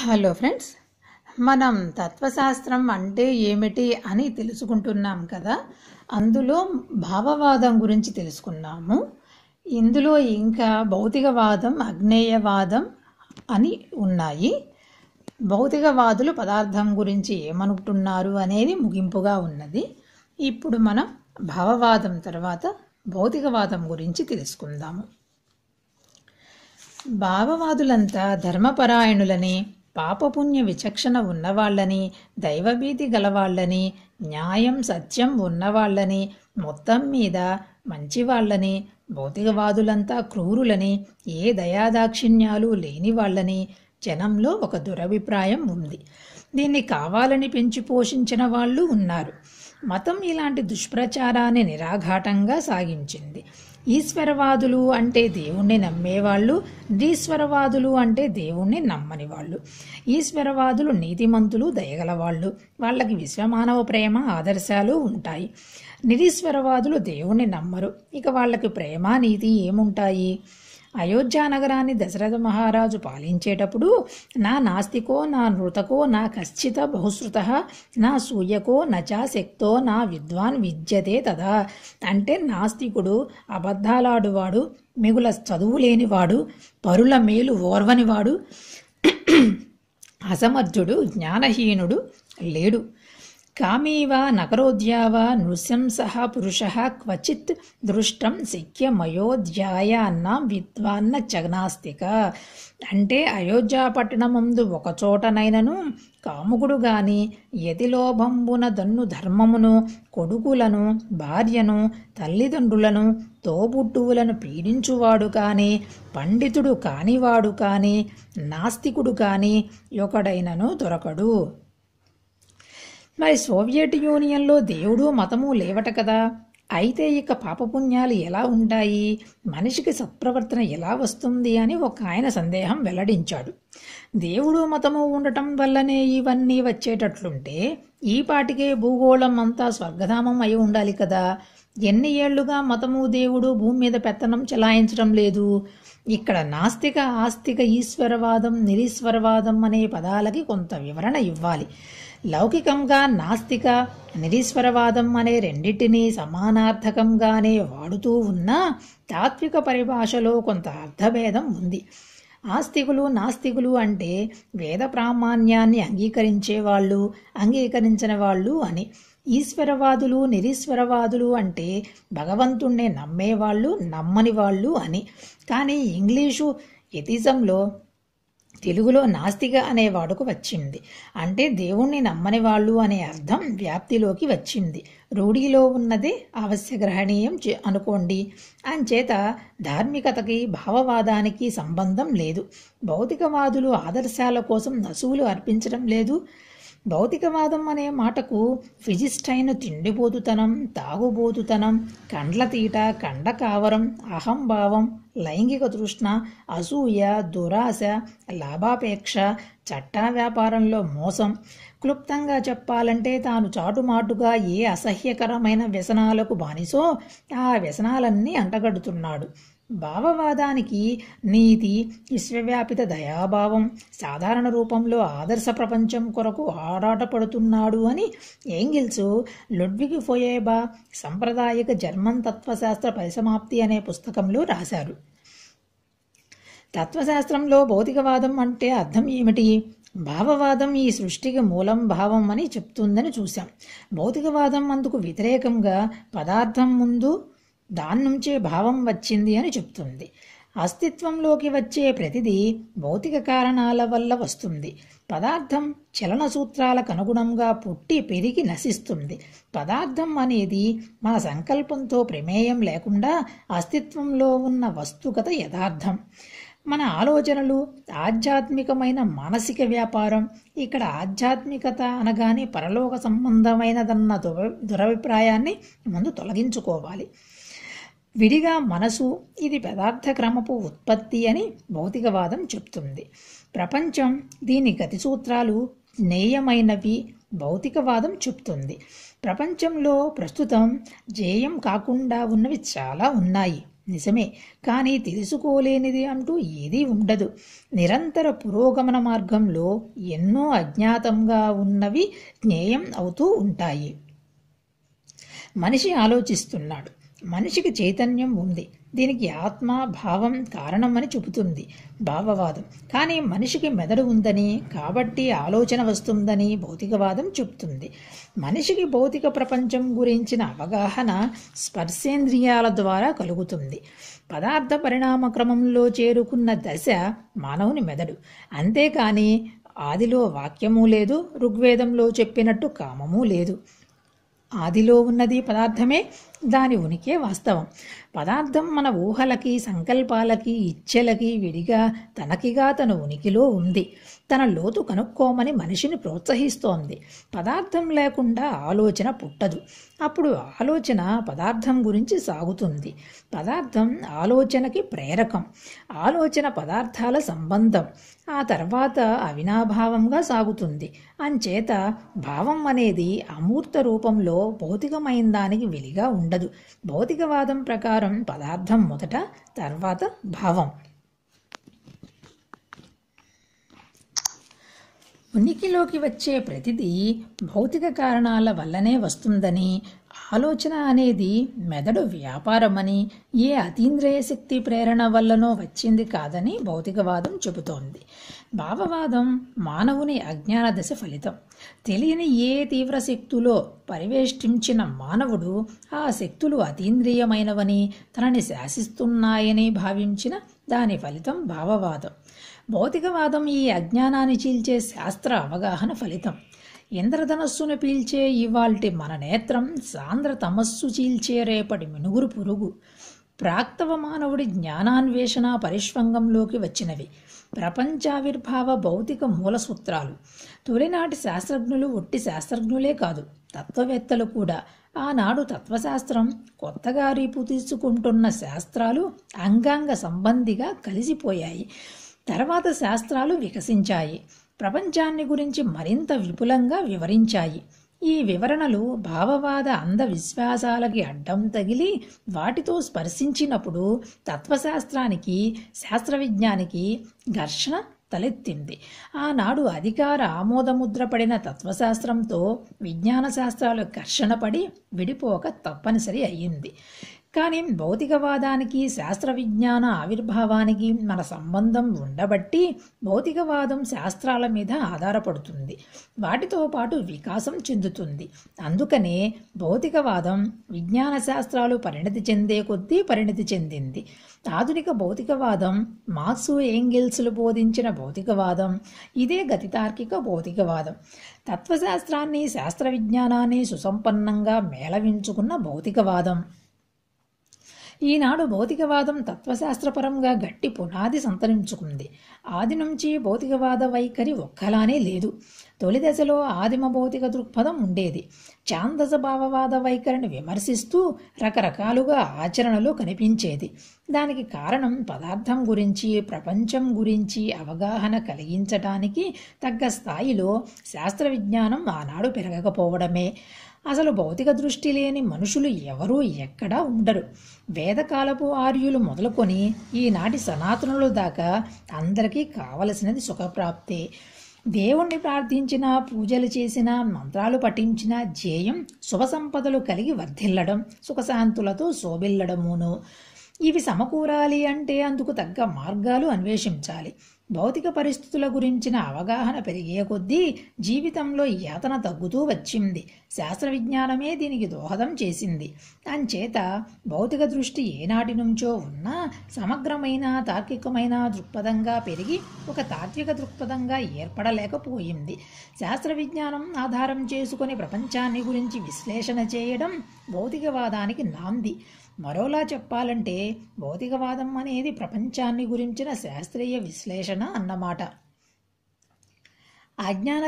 hello friends మనం తత్వశాస్త్రం అంటే ఏమిటి అని తెలుసుకుంటున్నాం కదా అందులో భావవాదం గురించి తెలుసుకున్నాము ఇందులో ఇంకా భౌతికవాదం అగ్నేయవాదం అని ఉన్నాయి భౌతికవాదులు పదార్థం గురించి ఏమనుకుంటున్నారు అనేది ముగింపుగా ఉన్నది ఇప్పుడు మనం భావవాదం తర్వాత భౌతికవాదం గురించి తెలుసుకుందాము భావవాదులంతా ధర్మపరాయణులని పాపపుణ్య విచక్షణ ఉన్నవాళ్ళని దైవభీతి గలవాళ్ళని న్యాయం సత్యం ఉన్నవాళ్ళని మొత్తం మీద మంచివాళ్ళని భౌతికవాదులంతా క్రూరులని ఏ దయాదాక్షిణ్యాలు లేని వాళ్ళని జనంలో ఒక దురభిప్రాయం ఉంది దీన్ని కావాలని పెంచి పోషించిన వాళ్ళు ఉన్నారు మతం ఇలాంటి దుష్ప్రచారాన్ని నిరాఘాటంగా సాగించింది ఈశ్వరవాదులు అంటే దేవుణ్ణి నమ్మేవాళ్ళు నిరీశ్వరవాదులు అంటే దేవుణ్ణి నమ్మని వాళ్ళు ఈశ్వరవాదులు నీతిమంతులు దయగలవాళ్ళు వాళ్ళకి విశ్వమానవ ప్రేమ ఆదర్శాలు ఉంటాయి నిరీశ్వరవాదులు దేవుణ్ణి నమ్మరు ఇక వాళ్ళకి ప్రేమ నీతి ఏముంటాయి అయోధ్యానగరాన్ని దశరథ మహారాజు పాలించేటప్పుడు నా నాస్తికో నా నృతకో నా కశ్చిత బహుశ్రుత నా సూయకో నచా శక్తో నా విద్వాన్ విద్యతే తదా అంటే నాస్తికుడు అబద్ధాలాడువాడు మిగుల చదువు లేనివాడు పరుల మేలు ఓర్వనివాడు అసమర్థుడు జ్ఞానహీనుడు లేడు కామీవా వా నృశంసః పురుషః క్వచిత్ దృష్టం శిక్య మయోధ్యాయాన్న విద్వాన్న చగనాస్తిక అంటే అయోధ్యాపట్టణమందు ఒకచోటనైనను కాముకుడు గాని యతిలోభంబున దన్ను ధర్మమును కొడుకులను భార్యను తల్లిదండ్రులను తోబుట్టువులను పీడించువాడు కాని పండితుడు కానివాడు కాని నాస్తికుడు కాని ఒకడైనను దొరకడు మరి సోవియట్ యూనియన్లో దేవుడు మతము లేవట కదా అయితే ఇక పాపపుణ్యాలు ఎలా ఉంటాయి మనిషికి సత్ప్రవర్తన ఎలా వస్తుంది అని ఒక ఆయన సందేహం వెల్లడించాడు దేవుడు మతము ఉండటం వల్లనే ఇవన్నీ వచ్చేటట్లుంటే ఈ పాటికే భూగోళం అంతా స్వర్గధామం అయి ఉండాలి కదా ఎన్ని ఏళ్లుగా మతము దేవుడు భూమి మీద పెత్తనం చెలాయించడం లేదు ఇక్కడ నాస్తిక ఆస్తిక ఈశ్వరవాదం నిరీశ్వరవాదం అనే పదాలకి కొంత వివరణ ఇవ్వాలి లౌకికంగా నాస్తిక నిరీశ్వరవాదం అనే రెండింటినీ సమానార్థకంగానే వాడుతూ ఉన్నా తాత్విక పరిభాషలో కొంత అర్థభేదం ఉంది ఆస్తికులు నాస్తికులు అంటే వేద ప్రామాణ్యాన్ని అంగీకరించేవాళ్ళు అంగీకరించిన వాళ్ళు అని ఈశ్వరవాదులు నిరీశ్వరవాదులు అంటే భగవంతుణ్ణి నమ్మేవాళ్ళు నమ్మని వాళ్ళు అని కానీ ఇంగ్లీషు ఎథిజంలో తెలుగులో నాస్తిక అనే వాడుకు వచ్చింది అంటే దేవుణ్ణి నమ్మని వాళ్ళు అనే అర్థం వ్యాప్తిలోకి వచ్చింది రూఢీలో ఉన్నదే అవశ్యగ్రహణీయం అనుకోండి అంచేత ధార్మికతకి భావవాదానికి సంబంధం లేదు భౌతికవాదులు ఆదర్శాల కోసం నసువులు అర్పించడం లేదు భౌతికవాదం అనే మాటకు ఫిజిస్టైన్ తిండిబోతుతనం తాగుబోతుతనం కండ్ల తీట కండ కావరం అహంభావం లైంగిక తృష్ణ అసూయ దురాశ లాభాపేక్ష చట్టా వ్యాపారంలో మోసం క్లుప్తంగా చెప్పాలంటే తాను చాటుమాటుగా ఏ అసహ్యకరమైన వ్యసనాలకు బానిసో ఆ వ్యసనాలన్నీ అంటగడుతున్నాడు భావవాదానికి నీతి విశ్వవ్యాపిత దయాభావం సాధారణ రూపంలో ఆదర్శ ప్రపంచం కొరకు ఆరాటపడుతున్నాడు అని ఏంగిల్సు లొడ్విగ్ ఫోయేబా సంప్రదాయక జర్మన్ తత్వశాస్త్ర పరిసమాప్తి అనే పుస్తకంలో రాశారు తత్వశాస్త్రంలో భౌతికవాదం అంటే అర్థం ఏమిటి భావవాదం ఈ సృష్టికి మూలం భావం అని చెప్తుందని చూశాం భౌతికవాదం అందుకు వ్యతిరేకంగా పదార్థం ముందు దాని నుంచే భావం వచ్చింది అని చెప్తుంది అస్తిత్వంలోకి వచ్చే ప్రతిదీ భౌతిక కారణాల వల్ల వస్తుంది పదార్థం చలన సూత్రాలకు అనుగుణంగా పుట్టి పెరిగి నశిస్తుంది పదార్థం అనేది మన సంకల్పంతో ప్రమేయం లేకుండా అస్తిత్వంలో ఉన్న వస్తుగత యథార్థం మన ఆలోచనలు ఆధ్యాత్మికమైన మానసిక వ్యాపారం ఇక్కడ ఆధ్యాత్మికత అనగానే పరలోక సంబంధమైనదన్న దురభిప్రాయాన్ని ముందు తొలగించుకోవాలి విడిగా మనసు ఇది పదార్థ క్రమపు ఉత్పత్తి అని భౌతికవాదం చెప్తుంది ప్రపంచం దీని గతి సూత్రాలు జ్ఞేయమైనవి భౌతికవాదం చెప్తుంది ప్రపంచంలో ప్రస్తుతం జేయం కాకుండా ఉన్నవి చాలా ఉన్నాయి నిజమే కానీ తెలుసుకోలేనిది అంటూ ఏదీ ఉండదు నిరంతర పురోగమన మార్గంలో ఎన్నో అజ్ఞాతంగా ఉన్నవి జ్ఞేయం అవుతూ ఉంటాయి మనిషి ఆలోచిస్తున్నాడు మనిషికి చైతన్యం ఉంది దీనికి ఆత్మ భావం కారణమని చెబుతుంది భావవాదం కానీ మనిషికి మెదడు ఉందని కాబట్టి ఆలోచన వస్తుందని భౌతికవాదం చెబుతుంది మనిషికి భౌతిక ప్రపంచం గురించిన అవగాహన స్పర్శేంద్రియాల ద్వారా కలుగుతుంది పదార్థ పరిణామ క్రమంలో చేరుకున్న దశ మానవుని మెదడు అంతేకాని ఆదిలో వాక్యము లేదు ఋగ్వేదంలో చెప్పినట్టు కామము లేదు ఆదిలో ఉన్నది పదార్థమే దాని ఉనికే వాస్తవం పదార్థం మన ఊహలకి సంకల్పాలకి ఇచ్చలకి విడిగా తనకిగా తన ఉనికిలో ఉంది తన లోతు కనుక్కోమని మనిషిని ప్రోత్సహిస్తోంది పదార్థం లేకుండా ఆలోచన పుట్టదు అప్పుడు ఆలోచన పదార్థం గురించి సాగుతుంది పదార్థం ఆలోచనకి ప్రేరకం ఆలోచన పదార్థాల సంబంధం ఆ తర్వాత అవినాభావంగా సాగుతుంది అంచేత భావం అనేది అమూర్త రూపంలో భౌతికమైన దానికి వెలిగా ఉండదు ఉండదు భౌతికవాదం ప్రకారం పదార్థం మొదట తర్వాత భావం ఉనికిలోకి వచ్చే ప్రతిదీ భౌతిక కారణాల వల్లనే వస్తుందని ఆలోచన అనేది మెదడు వ్యాపారమని ఏ అతీంద్రియ శక్తి ప్రేరణ వల్లనో వచ్చింది కాదని భౌతికవాదం చెబుతోంది భావవాదం మానవుని అజ్ఞాన దశ ఫలితం తెలియని ఏ తీవ్ర శక్తులో పరివేష్టించిన మానవుడు ఆ శక్తులు అతీంద్రియమైనవని తనని శాసిస్తున్నాయని భావించిన దాని ఫలితం భావవాదం భౌతికవాదం ఈ అజ్ఞానాన్ని చీల్చే శాస్త్ర అవగాహన ఫలితం ఇంద్రధనస్సును పీల్చే ఇవాల్టి మన నేత్రం సాంద్ర తమస్సు చీల్చే రేపటి మినుగురు పురుగు ప్రాక్తవ మానవుడి జ్ఞానాన్వేషణ పరిష్వంగంలోకి వచ్చినవి ప్రపంచావిర్భావ భౌతిక మూల సూత్రాలు తొలినాటి శాస్త్రజ్ఞులు ఒట్టి శాస్త్రజ్ఞులే కాదు తత్వవేత్తలు కూడా ఆనాడు తత్వశాస్త్రం కొత్తగా రీపు తీసుకుంటున్న శాస్త్రాలు అంగాంగ సంబంధిగా కలిసిపోయాయి తర్వాత శాస్త్రాలు వికసించాయి ప్రపంచాన్ని గురించి మరింత విపులంగా వివరించాయి ఈ వివరణలు భావవాద అంధవిశ్వాసాలకి అడ్డం తగిలి వాటితో స్పర్శించినప్పుడు తత్వశాస్త్రానికి శాస్త్ర విజ్ఞానికి ఘర్షణ తలెత్తింది ఆనాడు అధికార ఆమోదముద్ర పడిన తత్వశాస్త్రంతో విజ్ఞాన శాస్త్రాలు ఘర్షణ పడి విడిపోక తప్పనిసరి అయ్యింది కానీ భౌతికవాదానికి శాస్త్ర విజ్ఞాన ఆవిర్భావానికి మన సంబంధం ఉండబట్టి భౌతికవాదం శాస్త్రాల మీద ఆధారపడుతుంది వాటితో పాటు వికాసం చెందుతుంది అందుకనే భౌతికవాదం విజ్ఞాన శాస్త్రాలు పరిణతి చెందే కొద్దీ పరిణతి చెందింది ఆధునిక భౌతికవాదం మార్క్సు ఏంగిల్స్లు బోధించిన భౌతికవాదం ఇదే గతితార్కిక భౌతికవాదం తత్వశాస్త్రాన్ని శాస్త్ర విజ్ఞానాన్ని సుసంపన్నంగా మేళవించుకున్న భౌతికవాదం ఈనాడు భౌతికవాదం తత్వశాస్త్రపరంగా గట్టి పునాది సంతరించుకుంది ఆది నుంచి భౌతికవాద వైఖరి ఒక్కలానే లేదు తొలి దశలో ఆదిమ భౌతిక దృక్పథం ఉండేది ఛాందస భావవాద వైఖరిని విమర్శిస్తూ రకరకాలుగా ఆచరణలో కనిపించేది దానికి కారణం పదార్థం గురించి ప్రపంచం గురించి అవగాహన కలిగించటానికి తగ్గ స్థాయిలో శాస్త్ర విజ్ఞానం ఆనాడు పెరగకపోవడమే అసలు భౌతిక దృష్టి లేని మనుషులు ఎవరూ ఎక్కడా ఉండరు వేదకాలపు ఆర్యులు మొదలుకొని ఈనాటి సనాతనులు దాకా అందరికీ కావలసినది సుఖప్రాప్తే దేవుణ్ణి ప్రార్థించిన పూజలు చేసిన మంత్రాలు పఠించిన జేయం శుభ సంపదలు కలిగి వర్ధిల్లడం సుఖశాంతులతో శోభిల్లడమును ఇవి సమకూరాలి అంటే అందుకు తగ్గ మార్గాలు అన్వేషించాలి భౌతిక పరిస్థితుల గురించిన అవగాహన పెరిగే కొద్దీ జీవితంలో యాతన తగ్గుతూ వచ్చింది శాస్త్ర విజ్ఞానమే దీనికి దోహదం చేసింది అంచేత భౌతిక దృష్టి ఏనాటి నుంచో ఉన్నా సమగ్రమైన తార్కికమైన దృక్పథంగా పెరిగి ఒక తాత్విక దృక్పథంగా ఏర్పడలేకపోయింది శాస్త్ర విజ్ఞానం ఆధారం చేసుకుని ప్రపంచాన్ని గురించి విశ్లేషణ చేయడం భౌతికవాదానికి నాంది మరోలా చెప్పాలంటే భౌతికవాదం అనేది ప్రపంచాన్ని గురించిన శాస్త్రీయ విశ్లేషణ అన్నమాట అజ్ఞాన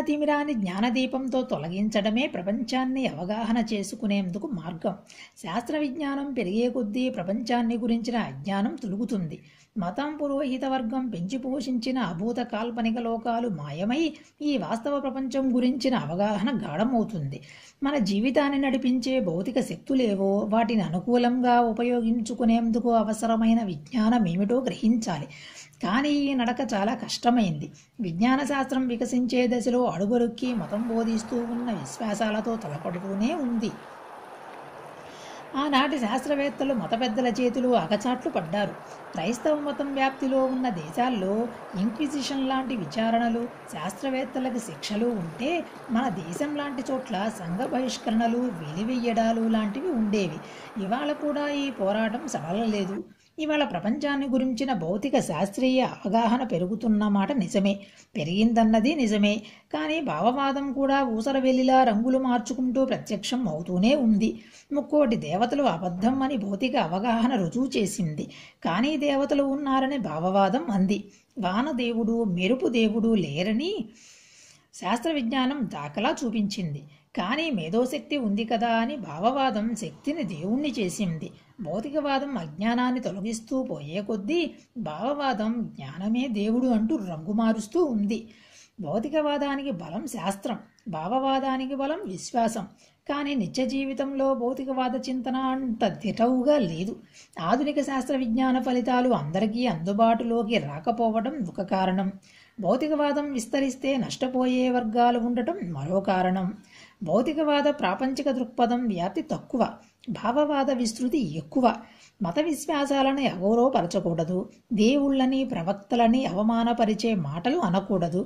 జ్ఞానదీపంతో తొలగించడమే ప్రపంచాన్ని అవగాహన చేసుకునేందుకు మార్గం శాస్త్ర విజ్ఞానం పెరిగే కొద్దీ ప్రపంచాన్ని గురించిన అజ్ఞానం తొలుగుతుంది మతం పురోహిత వర్గం పెంచి పోషించిన అభూత కాల్పనిక లోకాలు మాయమై ఈ వాస్తవ ప్రపంచం గురించిన అవగాహన గాఢమవుతుంది మన జీవితాన్ని నడిపించే భౌతిక శక్తులేవో వాటిని అనుకూలంగా ఉపయోగించుకునేందుకు అవసరమైన విజ్ఞానం ఏమిటో గ్రహించాలి కానీ ఈ నడక చాలా కష్టమైంది విజ్ఞాన శాస్త్రం వికసించే దశలో అడుగురుక్కి మతం బోధిస్తూ ఉన్న విశ్వాసాలతో తలపడుతూనే ఉంది ఆనాటి శాస్త్రవేత్తలు మత పెద్దల చేతిలో అగచాట్లు పడ్డారు క్రైస్తవ మతం వ్యాప్తిలో ఉన్న దేశాల్లో ఇంక్విజిషన్ లాంటి విచారణలు శాస్త్రవేత్తలకు శిక్షలు ఉంటే మన దేశం లాంటి చోట్ల సంఘ బహిష్కరణలు వెలివెయ్యడాలు లాంటివి ఉండేవి ఇవాళ కూడా ఈ పోరాటం సడలలేదు ఇవాళ ప్రపంచాన్ని గురించిన భౌతిక శాస్త్రీయ అవగాహన పెరుగుతున్నమాట నిజమే పెరిగిందన్నది నిజమే కానీ భావవాదం కూడా ఊసర వెళ్ళిలా రంగులు మార్చుకుంటూ ప్రత్యక్షం అవుతూనే ఉంది ముక్కోటి దేవతలు అబద్ధం అని భౌతిక అవగాహన రుజువు చేసింది కానీ దేవతలు ఉన్నారని భావవాదం అంది వానదేవుడు మెరుపు దేవుడు లేరని శాస్త్ర విజ్ఞానం దాఖలా చూపించింది కానీ మేధోశక్తి ఉంది కదా అని భావవాదం శక్తిని దేవుణ్ణి చేసింది భౌతికవాదం అజ్ఞానాన్ని తొలగిస్తూ పోయే కొద్దీ భావవాదం జ్ఞానమే దేవుడు అంటూ రంగు మారుస్తూ ఉంది భౌతికవాదానికి బలం శాస్త్రం భావవాదానికి బలం విశ్వాసం కానీ నిత్య జీవితంలో భౌతికవాద చింతన అంత దిటవుగా లేదు ఆధునిక శాస్త్ర విజ్ఞాన ఫలితాలు అందరికీ అందుబాటులోకి రాకపోవడం ఒక కారణం భౌతికవాదం విస్తరిస్తే నష్టపోయే వర్గాలు ఉండటం మరో కారణం భౌతికవాద ప్రాపంచిక దృక్పథం వ్యాప్తి తక్కువ భావవాద విస్తృతి ఎక్కువ మత విశ్వాసాలని అగౌరవపరచకూడదు దేవుళ్ళని ప్రవక్తలని అవమానపరిచే మాటలు అనకూడదు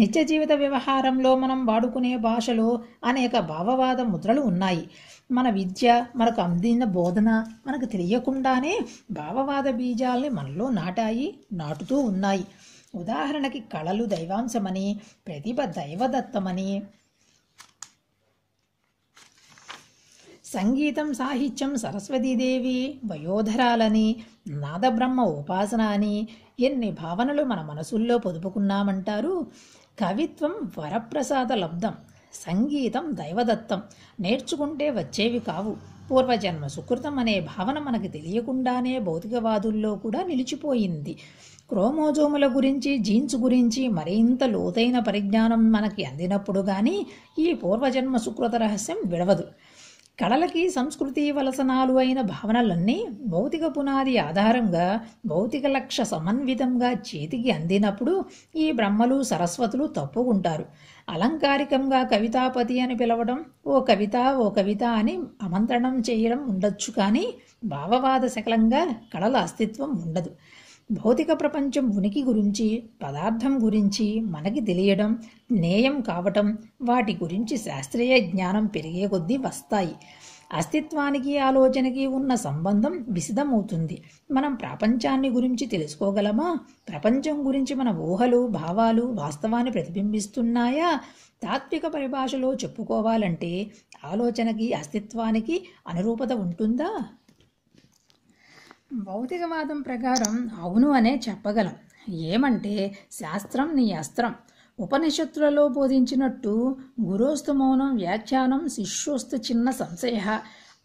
నిత్య జీవిత వ్యవహారంలో మనం వాడుకునే భాషలో అనేక భావవాద ముద్రలు ఉన్నాయి మన విద్య మనకు అందిన బోధన మనకు తెలియకుండానే భావవాద బీజాల్ని మనలో నాటాయి నాటుతూ ఉన్నాయి ఉదాహరణకి కళలు దైవాంశమని ప్రతిభ దైవదత్తమని సంగీతం సాహిత్యం సరస్వతీదేవి వయోధరాలని నాదబ్రహ్మ ఉపాసన అని ఎన్ని భావనలు మన మనసుల్లో పొదుపుకున్నామంటారు కవిత్వం వరప్రసాద లబ్ధం సంగీతం దైవదత్తం నేర్చుకుంటే వచ్చేవి కావు పూర్వజన్మ సుకృతం అనే భావన మనకు తెలియకుండానే భౌతికవాదుల్లో కూడా నిలిచిపోయింది క్రోమోజోముల గురించి జీన్స్ గురించి మరింత లోతైన పరిజ్ఞానం మనకి అందినప్పుడు కానీ ఈ పూర్వజన్మ సుకృత రహస్యం విడవదు కళలకి సంస్కృతి వలసనాలు అయిన భావనలన్నీ భౌతిక పునాది ఆధారంగా భౌతిక లక్ష్య సమన్వితంగా చేతికి అందినప్పుడు ఈ బ్రహ్మలు సరస్వతులు తప్పుకుంటారు అలంకారికంగా కవితాపతి అని పిలవడం ఓ కవిత ఓ కవిత అని అమంత్రణం చేయడం ఉండొచ్చు కానీ భావవాద శకలంగా కళల అస్తిత్వం ఉండదు భౌతిక ప్రపంచం ఉనికి గురించి పదార్థం గురించి మనకి తెలియడం నేయం కావటం వాటి గురించి శాస్త్రీయ జ్ఞానం పెరిగే కొద్దీ వస్తాయి అస్తిత్వానికి ఆలోచనకి ఉన్న సంబంధం విసిదమవుతుంది మనం ప్రపంచాన్ని గురించి తెలుసుకోగలమా ప్రపంచం గురించి మన ఊహలు భావాలు వాస్తవాన్ని ప్రతిబింబిస్తున్నాయా తాత్విక పరిభాషలో చెప్పుకోవాలంటే ఆలోచనకి అస్తిత్వానికి అనురూపత ఉంటుందా భౌతికవాదం ప్రకారం అవును అనే చెప్పగలం ఏమంటే శాస్త్రం నీ అస్త్రం ఉపనిషత్తులలో బోధించినట్టు గురోస్తు మౌనం వ్యాఖ్యానం శిష్యోస్తు చిన్న సంశయ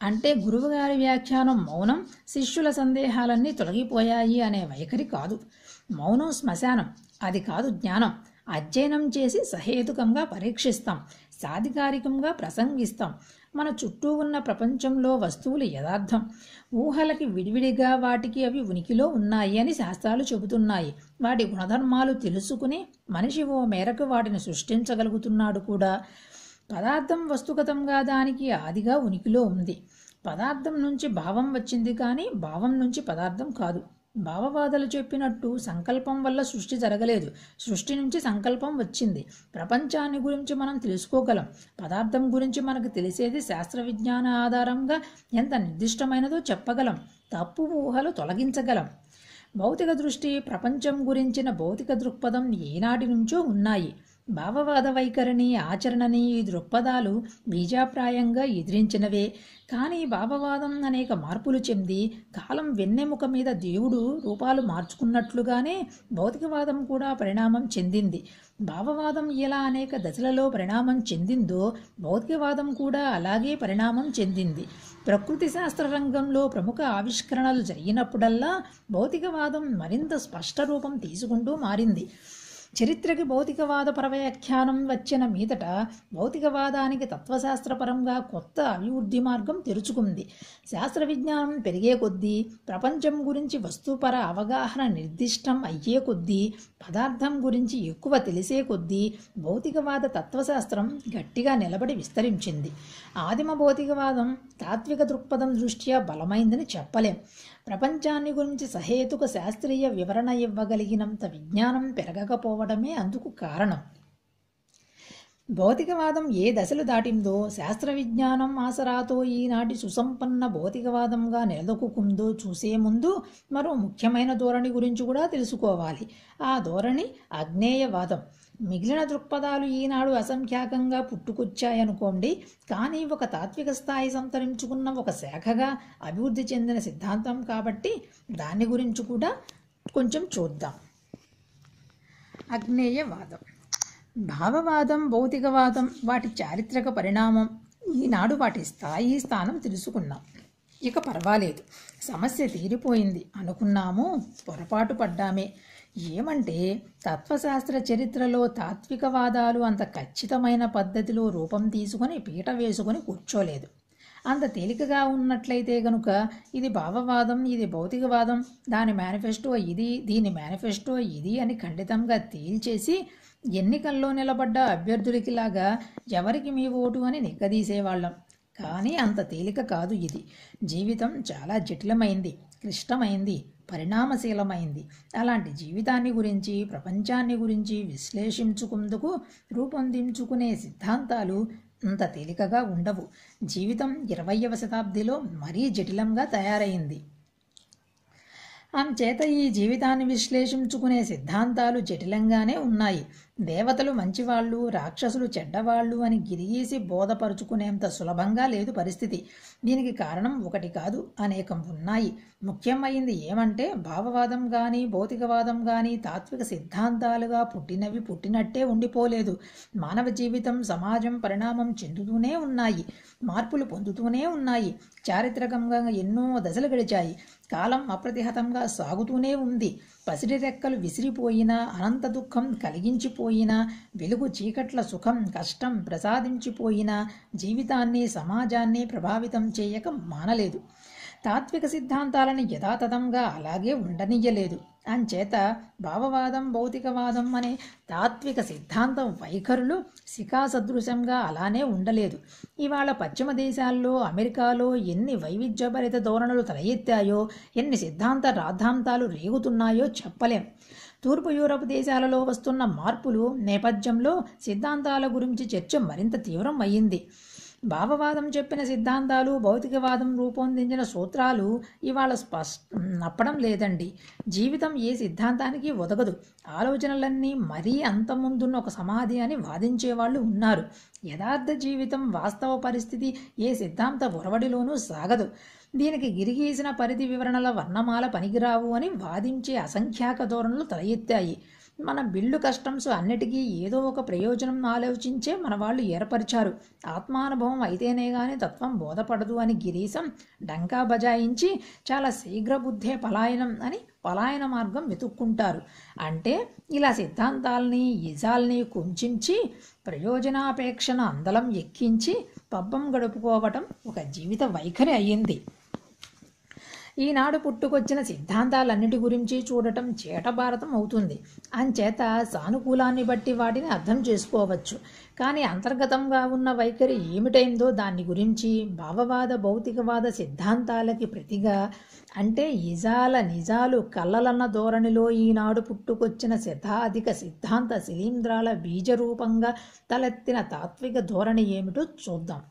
అంటే గురువుగారి వ్యాఖ్యానం మౌనం శిష్యుల సందేహాలన్నీ తొలగిపోయాయి అనే వైఖరి కాదు మౌనం శ్మశానం అది కాదు జ్ఞానం అధ్యయనం చేసి సహేతుకంగా పరీక్షిస్తాం సాధికారికంగా ప్రసంగిస్తాం మన చుట్టూ ఉన్న ప్రపంచంలో వస్తువులు యథార్థం ఊహలకి విడివిడిగా వాటికి అవి ఉనికిలో ఉన్నాయి అని శాస్త్రాలు చెబుతున్నాయి వాటి గుణధర్మాలు తెలుసుకుని మనిషి ఓ మేరకు వాటిని సృష్టించగలుగుతున్నాడు కూడా పదార్థం వస్తుగతంగా దానికి ఆదిగా ఉనికిలో ఉంది పదార్థం నుంచి భావం వచ్చింది కానీ భావం నుంచి పదార్థం కాదు భావవాదులు చెప్పినట్టు సంకల్పం వల్ల సృష్టి జరగలేదు సృష్టి నుంచి సంకల్పం వచ్చింది ప్రపంచాన్ని గురించి మనం తెలుసుకోగలం పదార్థం గురించి మనకు తెలిసేది శాస్త్ర విజ్ఞాన ఆధారంగా ఎంత నిర్దిష్టమైనదో చెప్పగలం తప్పు ఊహలు తొలగించగలం భౌతిక దృష్టి ప్రపంచం గురించిన భౌతిక దృక్పథం ఏనాటి నుంచో ఉన్నాయి భావవాద వైఖరిని ఆచరణని ఈ దృక్పథాలు బీజాప్రాయంగా ఎదిరించినవే కానీ భావవాదం అనేక మార్పులు చెంది కాలం వెన్నెముక మీద దేవుడు రూపాలు మార్చుకున్నట్లుగానే భౌతికవాదం కూడా పరిణామం చెందింది భావవాదం ఎలా అనేక దశలలో పరిణామం చెందిందో భౌతికవాదం కూడా అలాగే పరిణామం చెందింది ప్రకృతి శాస్త్ర రంగంలో ప్రముఖ ఆవిష్కరణలు జరిగినప్పుడల్లా భౌతికవాదం మరింత స్పష్ట రూపం తీసుకుంటూ మారింది చరిత్రకి భౌతికవాద వ్యాఖ్యానం వచ్చిన మీదట భౌతికవాదానికి తత్వశాస్త్రపరంగా కొత్త అభివృద్ధి మార్గం తెరుచుకుంది శాస్త్ర విజ్ఞానం పెరిగే కొద్దీ ప్రపంచం గురించి వస్తుపర అవగాహన నిర్దిష్టం అయ్యే కొద్దీ పదార్థం గురించి ఎక్కువ తెలిసే కొద్దీ భౌతికవాద తత్వశాస్త్రం గట్టిగా నిలబడి విస్తరించింది ఆదిమ భౌతికవాదం తాత్విక దృక్పథం దృష్ట్యా బలమైందని చెప్పలేం ప్రపంచాన్ని గురించి సహేతుక శాస్త్రీయ వివరణ ఇవ్వగలిగినంత విజ్ఞానం పెరగకపోవడమే అందుకు కారణం భౌతికవాదం ఏ దశలు దాటిందో శాస్త్ర విజ్ఞానం ఆసరాతో ఈనాటి సుసంపన్న భౌతికవాదంగా నిలదొక్కుందో చూసే ముందు మరో ముఖ్యమైన ధోరణి గురించి కూడా తెలుసుకోవాలి ఆ ధోరణి అజ్ఞేయవాదం మిగిలిన దృక్పథాలు ఈనాడు అసంఖ్యాకంగా పుట్టుకొచ్చాయనుకోండి కానీ ఒక తాత్విక స్థాయి సంతరించుకున్న ఒక శాఖగా అభివృద్ధి చెందిన సిద్ధాంతం కాబట్టి దాని గురించి కూడా కొంచెం చూద్దాం అగ్నేయవాదం భావవాదం భౌతికవాదం వాటి చారిత్రక పరిణామం ఈనాడు వాటి స్థాయి స్థానం తెలుసుకున్నాం ఇక పర్వాలేదు సమస్య తీరిపోయింది అనుకున్నాము పొరపాటు పడ్డామే ఏమంటే తత్వశాస్త్ర చరిత్రలో తాత్వికవాదాలు అంత ఖచ్చితమైన పద్ధతిలో రూపం తీసుకొని పీట వేసుకొని కూర్చోలేదు అంత తేలికగా ఉన్నట్లయితే గనుక ఇది భావవాదం ఇది భౌతికవాదం దాని మేనిఫెస్టో ఇది దీని మేనిఫెస్టో ఇది అని ఖండితంగా తేల్చేసి ఎన్నికల్లో నిలబడ్డ అభ్యర్థులకిలాగా ఎవరికి మీ ఓటు అని నిగ్గదీసేవాళ్ళం కానీ అంత తేలిక కాదు ఇది జీవితం చాలా జటిలమైంది క్లిష్టమైంది పరిణామశీలమైంది అలాంటి జీవితాన్ని గురించి ప్రపంచాన్ని గురించి విశ్లేషించుకుందుకు రూపొందించుకునే సిద్ధాంతాలు అంత తేలికగా ఉండవు జీవితం ఇరవయవ శతాబ్దిలో మరీ జటిలంగా తయారైంది అంచేత ఈ జీవితాన్ని విశ్లేషించుకునే సిద్ధాంతాలు జటిలంగానే ఉన్నాయి దేవతలు మంచివాళ్ళు రాక్షసులు చెడ్డవాళ్ళు అని గిరిగీసి బోధపరుచుకునేంత సులభంగా లేదు పరిస్థితి దీనికి కారణం ఒకటి కాదు అనేకం ఉన్నాయి ముఖ్యమైంది ఏమంటే భావవాదం కానీ భౌతికవాదం కానీ తాత్విక సిద్ధాంతాలుగా పుట్టినవి పుట్టినట్టే ఉండిపోలేదు మానవ జీవితం సమాజం పరిణామం చెందుతూనే ఉన్నాయి మార్పులు పొందుతూనే ఉన్నాయి చారిత్రకంగా ఎన్నో దశలు గడిచాయి కాలం అప్రతిహతంగా సాగుతూనే ఉంది పసిడి రెక్కలు విసిరిపోయినా అనంత దుఃఖం కలిగించిపోయినా వెలుగు చీకట్ల సుఖం కష్టం ప్రసాదించిపోయినా జీవితాన్ని సమాజాన్ని ప్రభావితం చేయక మానలేదు తాత్విక సిద్ధాంతాలను యథాతథంగా అలాగే ఉండనియ్యలేదు అంచేత భావవాదం భౌతికవాదం అనే తాత్విక సిద్ధాంతం వైఖరులు శిఖా సదృశంగా అలానే ఉండలేదు ఇవాళ పశ్చిమ దేశాల్లో అమెరికాలో ఎన్ని వైవిధ్యభరిత ధోరణులు తలయెత్తాయో ఎన్ని సిద్ధాంత రాద్ధాంతాలు రేగుతున్నాయో చెప్పలేం తూర్పు యూరప్ దేశాలలో వస్తున్న మార్పులు నేపథ్యంలో సిద్ధాంతాల గురించి చర్చ మరింత తీవ్రం అయ్యింది భావవాదం చెప్పిన సిద్ధాంతాలు భౌతికవాదం రూపొందించిన సూత్రాలు ఇవాళ స్పష్ట నప్పడం లేదండి జీవితం ఏ సిద్ధాంతానికి ఒదగదు ఆలోచనలన్నీ మరీ అంతముందున్న ఒక సమాధి అని వాదించేవాళ్ళు ఉన్నారు యథార్థ జీవితం వాస్తవ పరిస్థితి ఏ సిద్ధాంత ఒరవడిలోనూ సాగదు దీనికి గిరిగీసిన పరిధి వివరణల వర్ణమాల పనికిరావు అని వాదించే అసంఖ్యాక ధోరణులు తలెత్తాయి మన బిల్లు కస్టమ్స్ అన్నిటికీ ఏదో ఒక ప్రయోజనం ఆలోచించే మన వాళ్ళు ఏర్పరిచారు ఆత్మానుభవం అయితేనే గాని తత్వం బోధపడదు అని గిరీశం డంకా బజాయించి చాలా శీఘ్రబుద్ధే పలాయనం అని పలాయన మార్గం వెతుక్కుంటారు అంటే ఇలా సిద్ధాంతాల్ని ఇజాల్ని కుంచించి ప్రయోజనాపేక్షను అందలం ఎక్కించి పబ్బం గడుపుకోవటం ఒక జీవిత వైఖరి అయ్యింది ఈనాడు పుట్టుకొచ్చిన సిద్ధాంతాలన్నిటి గురించి చూడటం చేటభారతం అవుతుంది అంచేత సానుకూలాన్ని బట్టి వాటిని అర్థం చేసుకోవచ్చు కానీ అంతర్గతంగా ఉన్న వైఖరి ఏమిటైందో దాని గురించి భావవాద భౌతికవాద సిద్ధాంతాలకి ప్రతిగా అంటే ఇజాల నిజాలు కళ్ళలన్న ధోరణిలో ఈనాడు పుట్టుకొచ్చిన శతాధిక సిద్ధాంత శిలీంధ్రాల బీజరూపంగా తలెత్తిన తాత్విక ధోరణి ఏమిటో చూద్దాం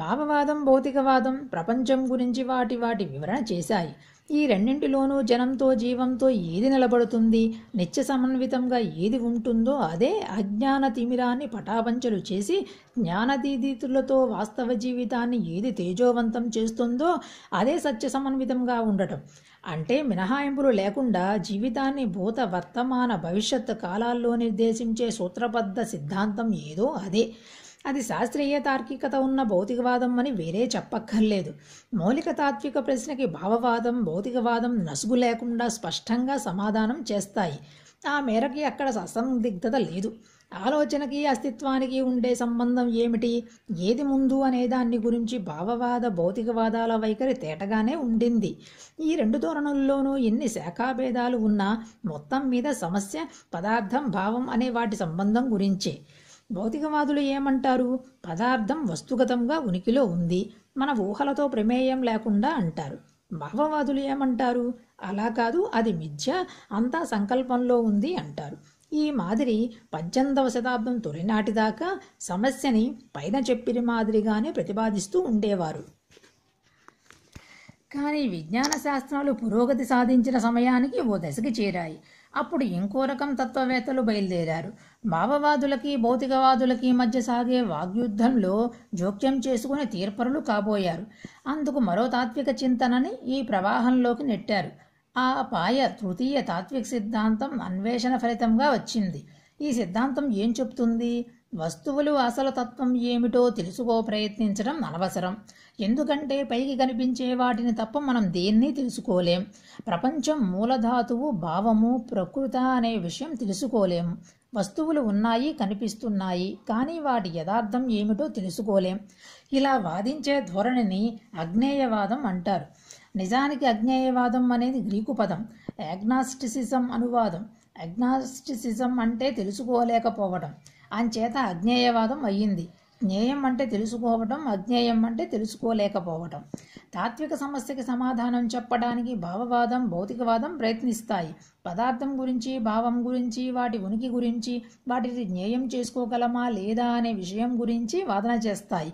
భావవాదం భౌతికవాదం ప్రపంచం గురించి వాటి వాటి వివరణ చేశాయి ఈ రెండింటిలోనూ జనంతో జీవంతో ఏది నిలబడుతుంది నిత్య సమన్వితంగా ఏది ఉంటుందో అదే అజ్ఞాన తిమిరాన్ని పటాపంచలు చేసి జ్ఞానదీదీతులతో వాస్తవ జీవితాన్ని ఏది తేజోవంతం చేస్తుందో అదే సత్య సమన్వితంగా ఉండటం అంటే మినహాయింపులు లేకుండా జీవితాన్ని భూత వర్తమాన భవిష్యత్ కాలాల్లో నిర్దేశించే సూత్రబద్ధ సిద్ధాంతం ఏదో అదే అది శాస్త్రీయ తార్కికత ఉన్న భౌతికవాదం అని వేరే చెప్పక్కర్లేదు మౌలిక తాత్విక ప్రశ్నకి భావవాదం భౌతికవాదం నసుగు లేకుండా స్పష్టంగా సమాధానం చేస్తాయి ఆ మేరకి అక్కడ అసందిగ్ధత లేదు ఆలోచనకి అస్తిత్వానికి ఉండే సంబంధం ఏమిటి ఏది ముందు అనే దాన్ని గురించి భావవాద భౌతికవాదాల వైఖరి తేటగానే ఉండింది ఈ రెండు ధోరణుల్లోనూ ఎన్ని శాఖాభేదాలు ఉన్నా మొత్తం మీద సమస్య పదార్థం భావం అనే వాటి సంబంధం గురించే భౌతికవాదులు ఏమంటారు పదార్థం వస్తుగతంగా ఉనికిలో ఉంది మన ఊహలతో ప్రమేయం లేకుండా అంటారు భావవాదులు ఏమంటారు అలా కాదు అది మిథ్య అంతా సంకల్పంలో ఉంది అంటారు ఈ మాదిరి పద్దెనిమిదవ శతాబ్దం తొలినాటిదాకా సమస్యని పైన చెప్పిన మాదిరిగానే ప్రతిపాదిస్తూ ఉండేవారు కానీ విజ్ఞాన శాస్త్రాలు పురోగతి సాధించిన సమయానికి ఓ దశకి చేరాయి అప్పుడు ఇంకో రకం తత్వవేత్తలు బయలుదేరారు భావవాదులకి భౌతికవాదులకి మధ్య సాగే వాగ్యుద్ధంలో జోక్యం చేసుకుని తీర్పరులు కాబోయారు అందుకు మరో తాత్విక చింతనని ఈ ప్రవాహంలోకి నెట్టారు ఆ పాయ తృతీయ తాత్విక సిద్ధాంతం అన్వేషణ ఫలితంగా వచ్చింది ఈ సిద్ధాంతం ఏం చెప్తుంది వస్తువులు అసలు తత్వం ఏమిటో తెలుసుకో ప్రయత్నించడం అనవసరం ఎందుకంటే పైకి కనిపించే వాటిని తప్ప మనం దేన్ని తెలుసుకోలేం ప్రపంచం మూలధాతువు భావము ప్రకృత అనే విషయం తెలుసుకోలేం వస్తువులు ఉన్నాయి కనిపిస్తున్నాయి కానీ వాటి యథార్థం ఏమిటో తెలుసుకోలేం ఇలా వాదించే ధోరణిని అగ్నేయవాదం అంటారు నిజానికి అగ్నేయవాదం అనేది గ్రీకు పదం యాగ్నాస్టిసిజం అనువాదం అగ్నాస్టిసిజం అంటే తెలుసుకోలేకపోవడం అంచేత అజ్ఞేయవాదం అయ్యింది జ్ఞేయం అంటే తెలుసుకోవటం అజ్ఞేయం అంటే తెలుసుకోలేకపోవటం తాత్విక సమస్యకి సమాధానం చెప్పడానికి భావవాదం భౌతికవాదం ప్రయత్నిస్తాయి పదార్థం గురించి భావం గురించి వాటి ఉనికి గురించి వాటిని జ్ఞేయం చేసుకోగలమా లేదా అనే విషయం గురించి వాదన చేస్తాయి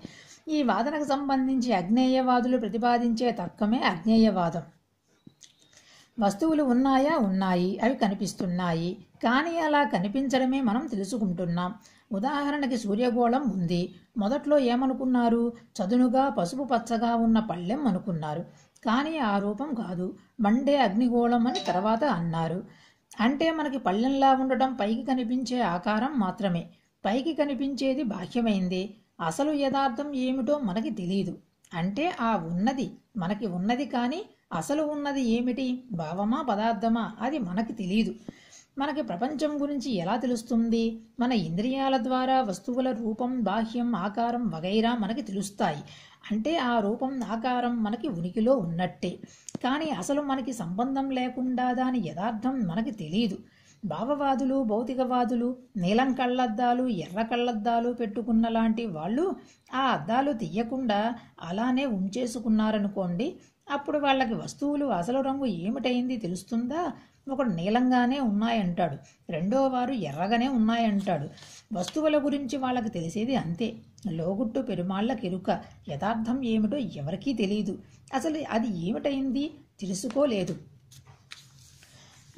ఈ వాదనకు సంబంధించి అజ్ఞేయవాదులు ప్రతిపాదించే తర్కమే అజ్ఞేయవాదం వస్తువులు ఉన్నాయా ఉన్నాయి అవి కనిపిస్తున్నాయి కానీ అలా కనిపించడమే మనం తెలుసుకుంటున్నాం ఉదాహరణకి సూర్యగోళం ఉంది మొదట్లో ఏమనుకున్నారు చదునుగా పసుపు పచ్చగా ఉన్న పళ్ళెం అనుకున్నారు కానీ ఆ రూపం కాదు మండే అగ్నిగోళం అని తర్వాత అన్నారు అంటే మనకి పళ్ళెంలా ఉండటం పైకి కనిపించే ఆకారం మాత్రమే పైకి కనిపించేది బాహ్యమైంది అసలు యథార్థం ఏమిటో మనకి తెలియదు అంటే ఆ ఉన్నది మనకి ఉన్నది కానీ అసలు ఉన్నది ఏమిటి భావమా పదార్థమా అది మనకి తెలియదు మనకి ప్రపంచం గురించి ఎలా తెలుస్తుంది మన ఇంద్రియాల ద్వారా వస్తువుల రూపం బాహ్యం ఆకారం వగైరా మనకి తెలుస్తాయి అంటే ఆ రూపం ఆకారం మనకి ఉనికిలో ఉన్నట్టే కానీ అసలు మనకి సంబంధం లేకుండా దాని యథార్థం మనకి తెలియదు భావవాదులు భౌతికవాదులు నీలం కళ్ళద్దాలు ఎర్ర కళ్ళద్దాలు పెట్టుకున్న లాంటి వాళ్ళు ఆ అద్దాలు తీయకుండా అలానే ఉంచేసుకున్నారనుకోండి అప్పుడు వాళ్ళకి వస్తువులు అసలు రంగు ఏమిటైంది తెలుస్తుందా ఒకడు నీలంగానే ఉన్నాయంటాడు రెండో వారు ఎర్రగానే ఉన్నాయంటాడు వస్తువుల గురించి వాళ్ళకి తెలిసేది అంతే లోగుట్టు పెరుమాళ్ళ కెరుక యథార్థం ఏమిటో ఎవరికీ తెలియదు అసలు అది ఏమిటైంది తెలుసుకోలేదు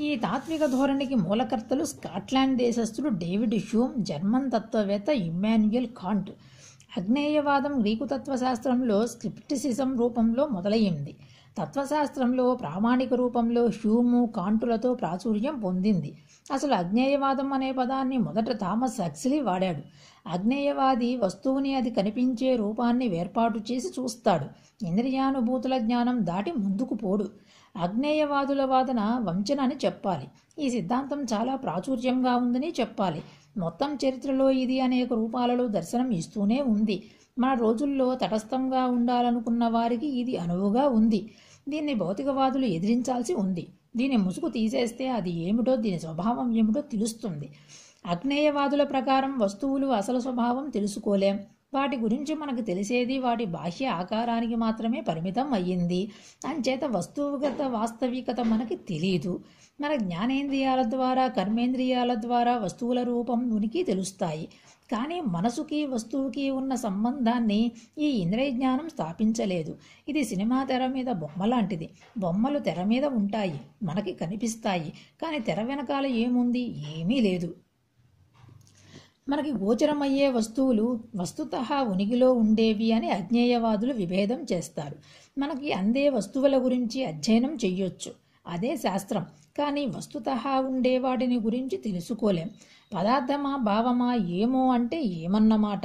ఈ తాత్విక ధోరణికి మూలకర్తలు స్కాట్లాండ్ దేశస్థుడు డేవిడ్ హ్యూమ్ జర్మన్ తత్వవేత్త ఇమ్మాన్యుయల్ కాంట్ అగ్నేయవాదం గ్రీకు తత్వశాస్త్రంలో స్క్రిప్టిసిజం రూపంలో మొదలయ్యింది తత్వశాస్త్రంలో ప్రామాణిక రూపంలో హ్యూము కాంటులతో ప్రాచుర్యం పొందింది అసలు అగ్నేయవాదం అనే పదాన్ని మొదట థామస్ హక్స్లీ వాడాడు అగ్నేయవాది వస్తువుని అది కనిపించే రూపాన్ని వేర్పాటు చేసి చూస్తాడు ఇంద్రియానుభూతుల జ్ఞానం దాటి ముందుకు పోడు అగ్నేయవాదుల వాదన వంచన అని చెప్పాలి ఈ సిద్ధాంతం చాలా ప్రాచుర్యంగా ఉందని చెప్పాలి మొత్తం చరిత్రలో ఇది అనేక రూపాలలో దర్శనం ఇస్తూనే ఉంది మన రోజుల్లో తటస్థంగా ఉండాలనుకున్న వారికి ఇది అనువుగా ఉంది దీన్ని భౌతికవాదులు ఎదిరించాల్సి ఉంది దీని ముసుగు తీసేస్తే అది ఏమిటో దీని స్వభావం ఏమిటో తెలుస్తుంది అగ్నేయవాదుల ప్రకారం వస్తువులు అసలు స్వభావం తెలుసుకోలేం వాటి గురించి మనకు తెలిసేది వాటి బాహ్య ఆకారానికి మాత్రమే పరిమితం అయ్యింది అంచేత వస్తువుగత వాస్తవికత మనకి తెలియదు మన జ్ఞానేంద్రియాల ద్వారా కర్మేంద్రియాల ద్వారా వస్తువుల రూపం ఉనికి తెలుస్తాయి కానీ మనసుకి వస్తువుకి ఉన్న సంబంధాన్ని ఈ ఇంద్రియ జ్ఞానం స్థాపించలేదు ఇది సినిమా తెర మీద బొమ్మ లాంటిది బొమ్మలు తెర మీద ఉంటాయి మనకి కనిపిస్తాయి కానీ తెర వెనకాల ఏముంది ఏమీ లేదు మనకి గోచరమయ్యే వస్తువులు వస్తుత ఉనికిలో ఉండేవి అని అజ్ఞేయవాదులు విభేదం చేస్తారు మనకి అందే వస్తువుల గురించి అధ్యయనం చెయ్యొచ్చు అదే శాస్త్రం కానీ వస్తుత ఉండేవాడిని గురించి తెలుసుకోలేం పదార్థమా భావమా ఏమో అంటే ఏమన్నమాట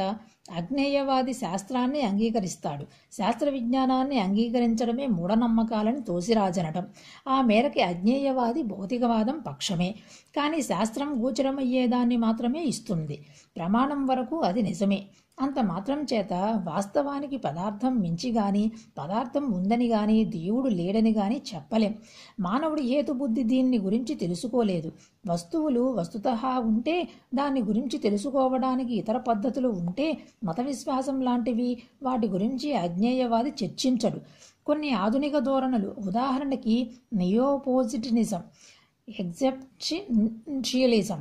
అగ్నేయవాది శాస్త్రాన్ని అంగీకరిస్తాడు శాస్త్ర విజ్ఞానాన్ని అంగీకరించడమే మూఢనమ్మకాలని తోసిరాజనటం ఆ మేరకి అజ్ఞేయవాది భౌతికవాదం పక్షమే కానీ శాస్త్రం గోచరమయ్యేదాన్ని మాత్రమే ఇస్తుంది ప్రమాణం వరకు అది నిజమే అంత మాత్రం చేత వాస్తవానికి పదార్థం మించి గాని పదార్థం ఉందని గాని దేవుడు లేడని గాని చెప్పలేం మానవుడి హేతుబుద్ధి దీన్ని గురించి తెలుసుకోలేదు వస్తువులు వస్తుత ఉంటే దాన్ని గురించి తెలుసుకోవడానికి ఇతర పద్ధతులు ఉంటే మత విశ్వాసం లాంటివి వాటి గురించి అజ్ఞేయవాది చర్చించడు కొన్ని ఆధునిక ధోరణులు ఉదాహరణకి నియోపోజిటినిజం ఎగ్జెప్షియలిజం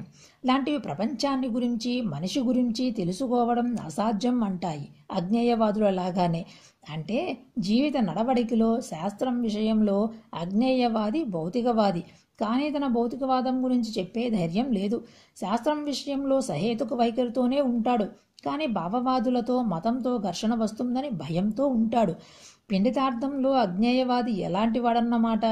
లాంటివి ప్రపంచాన్ని గురించి మనిషి గురించి తెలుసుకోవడం అసాధ్యం అంటాయి అజ్ఞేయవాదుల లాగానే అంటే జీవిత నడవడికలో శాస్త్రం విషయంలో అజ్ఞేయవాది భౌతికవాది కానీ తన భౌతికవాదం గురించి చెప్పే ధైర్యం లేదు శాస్త్రం విషయంలో సహేతుక వైఖరితోనే ఉంటాడు కానీ భావవాదులతో మతంతో ఘర్షణ వస్తుందని భయంతో ఉంటాడు పిండితార్థంలో అజ్ఞేయవాది ఎలాంటి వాడన్నమాట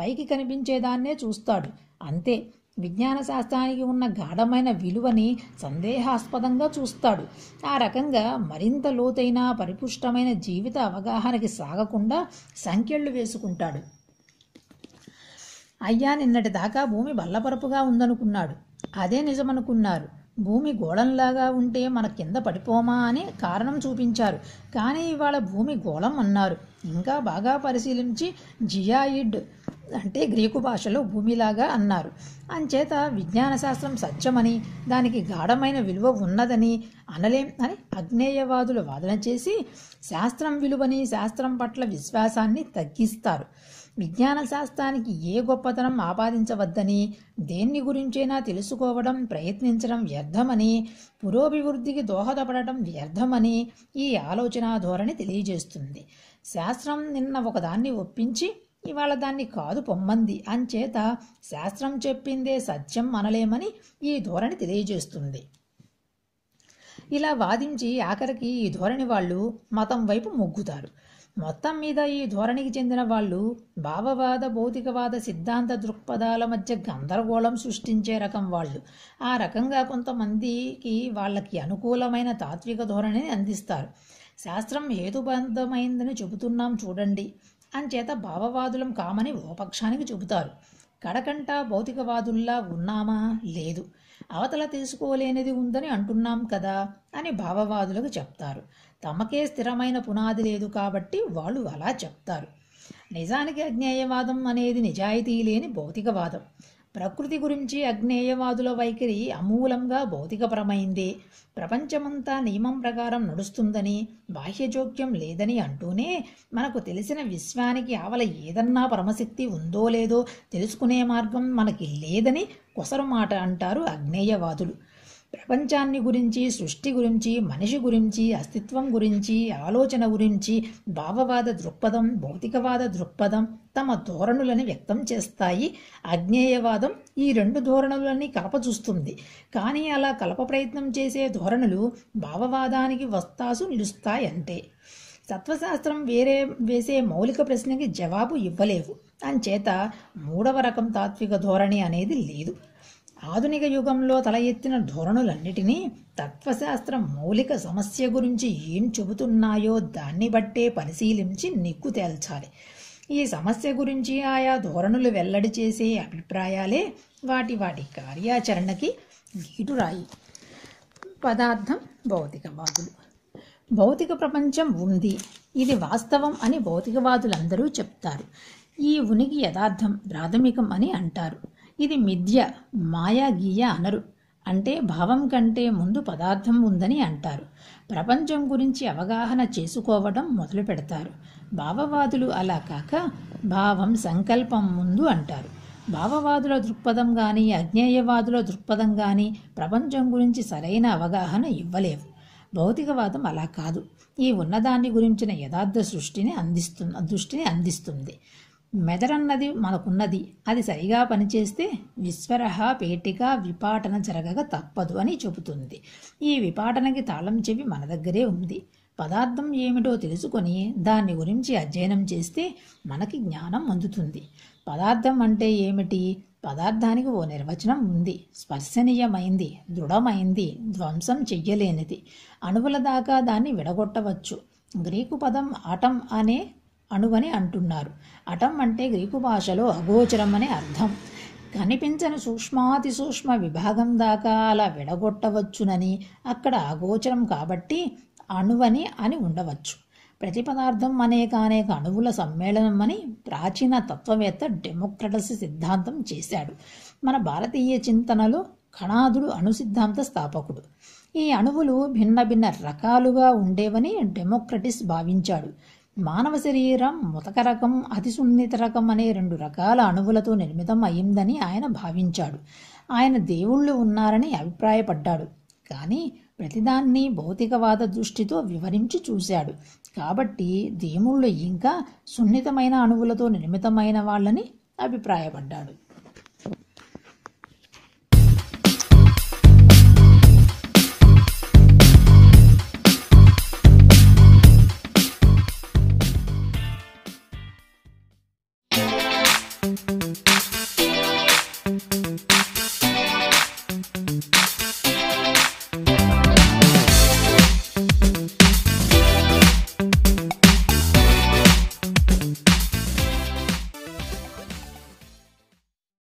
పైకి కనిపించేదాన్నే చూస్తాడు అంతే విజ్ఞాన శాస్త్రానికి ఉన్న గాఢమైన విలువని సందేహాస్పదంగా చూస్తాడు ఆ రకంగా మరింత లోతైన పరిపుష్టమైన జీవిత అవగాహనకి సాగకుండా సంఖ్యళ్ళు వేసుకుంటాడు అయ్యా నిన్నటి దాకా భూమి బల్లపరపుగా ఉందనుకున్నాడు అదే నిజమనుకున్నారు భూమి గోళంలాగా ఉంటే మన కింద పడిపోమా అని కారణం చూపించారు కానీ ఇవాళ భూమి గోళం అన్నారు ఇంకా బాగా పరిశీలించి జియాయిడ్ అంటే గ్రీకు భాషలో భూమిలాగా అన్నారు అంచేత విజ్ఞాన శాస్త్రం సత్యమని దానికి గాఢమైన విలువ ఉన్నదని అనలేం అని అజ్ఞేయవాదులు వాదన చేసి శాస్త్రం విలువని శాస్త్రం పట్ల విశ్వాసాన్ని తగ్గిస్తారు విజ్ఞాన శాస్త్రానికి ఏ గొప్పతనం ఆపాదించవద్దని దేన్ని గురించైనా తెలుసుకోవడం ప్రయత్నించడం వ్యర్థమని పురోభివృద్ధికి దోహదపడటం వ్యర్థమని ఈ ఆలోచన ధోరణి తెలియజేస్తుంది శాస్త్రం నిన్న ఒకదాన్ని ఒప్పించి ఇవాళ దాన్ని కాదు పొమ్మంది అంచేత శాస్త్రం చెప్పిందే సత్యం అనలేమని ఈ ధోరణి తెలియజేస్తుంది ఇలా వాదించి ఆఖరికి ఈ ధోరణి వాళ్ళు మతం వైపు మొగ్గుతారు మొత్తం మీద ఈ ధోరణికి చెందిన వాళ్ళు భావవాద భౌతికవాద సిద్ధాంత దృక్పథాల మధ్య గందరగోళం సృష్టించే రకం వాళ్ళు ఆ రకంగా కొంతమందికి వాళ్ళకి అనుకూలమైన తాత్విక ధోరణిని అందిస్తారు శాస్త్రం హేతుబద్ధమైందని చెబుతున్నాం చూడండి అంచేత భావవాదులం కామని ఓ పక్షానికి చూపుతారు కడకంటా భౌతికవాదుల్లా ఉన్నామా లేదు అవతల తీసుకోలేనిది ఉందని అంటున్నాం కదా అని భావవాదులకు చెప్తారు తమకే స్థిరమైన పునాది లేదు కాబట్టి వాళ్ళు అలా చెప్తారు నిజానికి అజ్ఞేయవాదం అనేది నిజాయితీ లేని భౌతికవాదం ప్రకృతి గురించి అజ్ఞేయవాదుల వైఖరి అమూలంగా భౌతికపరమైంది ప్రపంచమంతా నియమం ప్రకారం నడుస్తుందని బాహ్య జోక్యం లేదని అంటూనే మనకు తెలిసిన విశ్వానికి ఆవల ఏదన్నా పరమశక్తి ఉందో లేదో తెలుసుకునే మార్గం మనకి లేదని కొసరు మాట అంటారు అజ్ఞేయవాదులు ప్రపంచాన్ని గురించి సృష్టి గురించి మనిషి గురించి అస్తిత్వం గురించి ఆలోచన గురించి భావవాద దృక్పథం భౌతికవాద దృక్పథం తమ ధోరణులను వ్యక్తం చేస్తాయి అజ్ఞేయవాదం ఈ రెండు ధోరణులని కలపచూస్తుంది కానీ అలా కలప ప్రయత్నం చేసే ధోరణులు భావవాదానికి వస్తాసు నిలుస్తాయంటే తత్వశాస్త్రం వేరే వేసే మౌలిక ప్రశ్నకి జవాబు ఇవ్వలేవు అంచేత మూడవ రకం తాత్విక ధోరణి అనేది లేదు ఆధునిక యుగంలో తల ఎత్తిన ధోరణులన్నిటినీ తత్వశాస్త్ర మౌలిక సమస్య గురించి ఏం చెబుతున్నాయో దాన్ని బట్టే పరిశీలించి నిక్కు తేల్చాలి ఈ సమస్య గురించి ఆయా ధోరణులు వెల్లడి చేసే అభిప్రాయాలే వాటి వాటి కార్యాచరణకి గీటురాయి పదార్థం భౌతికవాదులు భౌతిక ప్రపంచం ఉంది ఇది వాస్తవం అని భౌతికవాదులందరూ చెప్తారు ఈ ఉనికి యథార్థం ప్రాథమికం అని అంటారు ఇది మిథ్య మాయా గీయ అనరు అంటే భావం కంటే ముందు పదార్థం ఉందని అంటారు ప్రపంచం గురించి అవగాహన చేసుకోవడం మొదలు పెడతారు భావవాదులు అలా కాక భావం సంకల్పం ముందు అంటారు భావవాదుల దృక్పథం కానీ అజ్ఞేయవాదుల దృక్పథం కానీ ప్రపంచం గురించి సరైన అవగాహన ఇవ్వలేవు భౌతికవాదం అలా కాదు ఈ ఉన్నదాన్ని గురించిన యథార్థ సృష్టిని అందిస్తు దృష్టిని అందిస్తుంది మెదడన్నది మనకున్నది అది సరిగా పనిచేస్తే విశ్వరహ పేటిక విపాటన జరగక తప్పదు అని చెబుతుంది ఈ విపాటనకి తాళం చెవి మన దగ్గరే ఉంది పదార్థం ఏమిటో తెలుసుకొని దాన్ని గురించి అధ్యయనం చేస్తే మనకి జ్ఞానం అందుతుంది పదార్థం అంటే ఏమిటి పదార్థానికి ఓ నిర్వచనం ఉంది స్పర్శనీయమైంది దృఢమైంది ధ్వంసం చెయ్యలేనిది అణువుల దాకా దాన్ని విడగొట్టవచ్చు గ్రీకు పదం ఆటం అనే అణువని అంటున్నారు అటం అంటే గ్రీకు భాషలో అగోచరం అని అర్థం కనిపించని సూక్ష్మాతి సూక్ష్మ విభాగం దాకా అలా విడగొట్టవచ్చునని అక్కడ అగోచరం కాబట్టి అణువని అని ఉండవచ్చు ప్రతి పదార్థం అనేక అనేక అణువుల సమ్మేళనం అని ప్రాచీన తత్వవేత్త డెమోక్రటస్ సిద్ధాంతం చేశాడు మన భారతీయ చింతనలో కణాదుడు అణు సిద్ధాంత స్థాపకుడు ఈ అణువులు భిన్న భిన్న రకాలుగా ఉండేవని డెమోక్రటిస్ భావించాడు మానవ శరీరం ముతక రకం అతి సున్నిత రకం అనే రెండు రకాల అణువులతో నిర్మితం అయిందని ఆయన భావించాడు ఆయన దేవుళ్ళు ఉన్నారని అభిప్రాయపడ్డాడు కానీ ప్రతిదాన్ని భౌతికవాద దృష్టితో వివరించి చూశాడు కాబట్టి దేవుళ్ళు ఇంకా సున్నితమైన అణువులతో నిర్మితమైన వాళ్ళని అభిప్రాయపడ్డాడు